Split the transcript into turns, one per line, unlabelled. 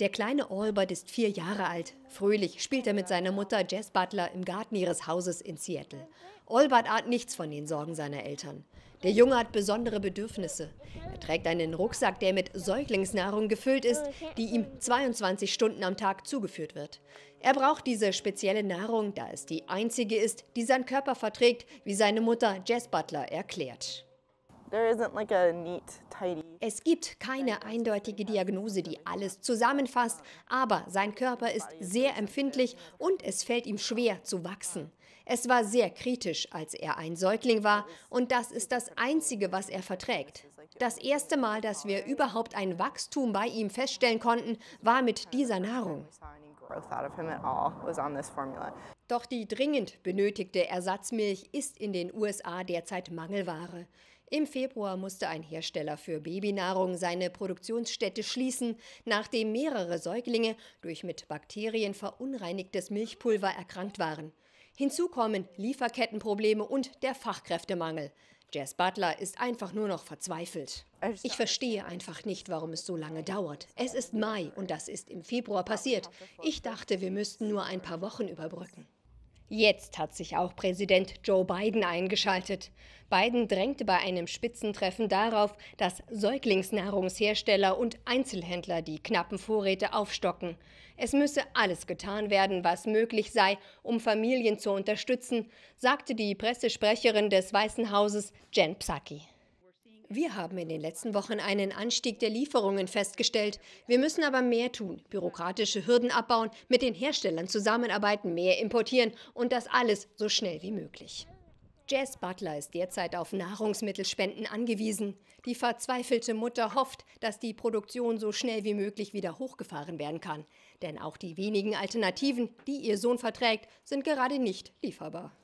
Der kleine Albert ist vier Jahre alt. Fröhlich spielt er mit seiner Mutter Jess Butler im Garten ihres Hauses in Seattle. Albert ahnt nichts von den Sorgen seiner Eltern. Der Junge hat besondere Bedürfnisse. Er trägt einen Rucksack, der mit Säuglingsnahrung gefüllt ist, die ihm 22 Stunden am Tag zugeführt wird. Er braucht diese spezielle Nahrung, da es die einzige ist, die sein Körper verträgt, wie seine Mutter Jess Butler erklärt. Es gibt keine eindeutige Diagnose, die alles zusammenfasst, aber sein Körper ist sehr empfindlich und es fällt ihm schwer zu wachsen. Es war sehr kritisch, als er ein Säugling war, und das ist das Einzige, was er verträgt. Das erste Mal, dass wir überhaupt ein Wachstum bei ihm feststellen konnten, war mit dieser Nahrung. Doch die dringend benötigte Ersatzmilch ist in den USA derzeit Mangelware. Im Februar musste ein Hersteller für Babynahrung seine Produktionsstätte schließen, nachdem mehrere Säuglinge durch mit Bakterien verunreinigtes Milchpulver erkrankt waren. Hinzu kommen Lieferkettenprobleme und der Fachkräftemangel. Jess Butler ist einfach nur noch verzweifelt. Also- ich verstehe einfach nicht, warum es so lange dauert. Es ist Mai und das ist im Februar passiert. Ich dachte, wir müssten nur ein paar Wochen überbrücken. Jetzt hat sich auch Präsident Joe Biden eingeschaltet. Biden drängte bei einem Spitzentreffen darauf, dass Säuglingsnahrungshersteller und Einzelhändler die knappen Vorräte aufstocken. Es müsse alles getan werden, was möglich sei, um Familien zu unterstützen, sagte die Pressesprecherin des Weißen Hauses Jen Psaki. Wir haben in den letzten Wochen einen Anstieg der Lieferungen festgestellt. Wir müssen aber mehr tun, bürokratische Hürden abbauen, mit den Herstellern zusammenarbeiten, mehr importieren und das alles so schnell wie möglich. Jess Butler ist derzeit auf Nahrungsmittelspenden angewiesen. Die verzweifelte Mutter hofft, dass die Produktion so schnell wie möglich wieder hochgefahren werden kann. Denn auch die wenigen Alternativen, die ihr Sohn verträgt, sind gerade nicht lieferbar.